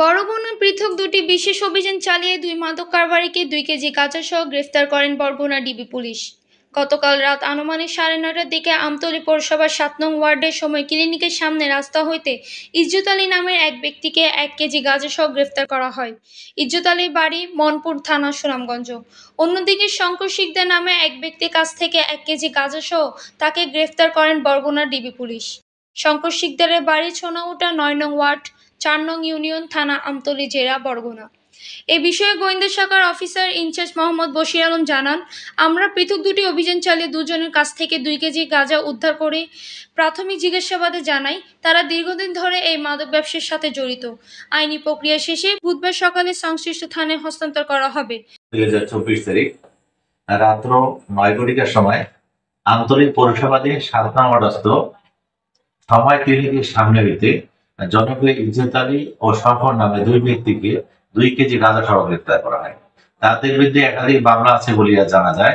বরগুনা পৃথক দুটি বিশেষ অভিযান চালিয়ে দুই মাদক কারবারিকে দুই কেজি সহ গ্রেফতার করেন বরগুনা ডিবি পুলিশ গতকাল রাত আনুমানিক সাড়ে নটার দিকে আমতলী পৌরসভার সাত নং ওয়ার্ডের সময় ক্লিনিকের সামনে রাস্তা হইতে ইজ্জুত আলী নামের এক ব্যক্তিকে এক কেজি সহ গ্রেফতার করা হয় ইজ্জুত আলীর বাড়ি মনপুর থানা সুনামগঞ্জ অন্যদিকে শঙ্কর সিকদার নামে এক ব্যক্তির কাছ থেকে এক কেজি সহ তাকে গ্রেফতার করেন বরগুনা ডিবি পুলিশ শঙ্কর শিকদারের বাড়ি ছোনাউটা নয় নং ওয়ার্ড চার নং ইউনিয়ন থানা আমতলি জেলা বরগুনা এ বিষয়ে গোয়েন্দা শাখার অফিসার ইনচার্জ মোহাম্মদ বশির আলম জানান আমরা পৃথক দুটি অভিযান চালিয়ে দুজনের কাছ থেকে দুই কেজি গাঁজা উদ্ধার করে প্রাথমিক জিজ্ঞাসাবাদে জানাই তারা দীর্ঘদিন ধরে এই মাদক ব্যবসার সাথে জড়িত আইনি প্রক্রিয়া শেষে বুধবার সকালে সংশ্লিষ্ট থানায় হস্তান্তর করা হবে দুই তারিখ রাত্র নয় ঘটিকার সময় আন্তরিক পৌরসভা দিয়ে সাত সময় তিরিকে সামনে নিতে জনপ্রিয় ইজ্জত আলী ও শঙ্কর নামে দুই ব্যক্তিকে দুই কেজি গাঁজা সহ গ্রেপ্তার করা হয় তাদের বিরুদ্ধে একাধিক মামলা আছে বলিয়া জানা যায়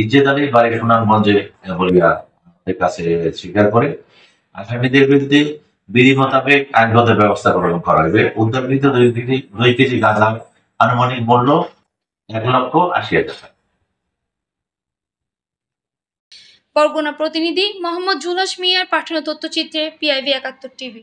ইজ্জত আলী বাড়ি সুনামগঞ্জে বলিয়া কাছে স্বীকার করে আসামিদের বিরুদ্ধে বিধি মোতাবেক আইনগত ব্যবস্থা গ্রহণ করা হবে উদ্যোগকৃত দুই কেজি দুই কেজি গাঁজা আনুমানিক মূল্য এক লক্ষ আশি হাজার টাকা বরগুনা প্রতিনিধি মোহাম্মদ জুলাস মিয়ার পাঠানো তথ্যচিত্রে পিআইবি একাত্তর টিভি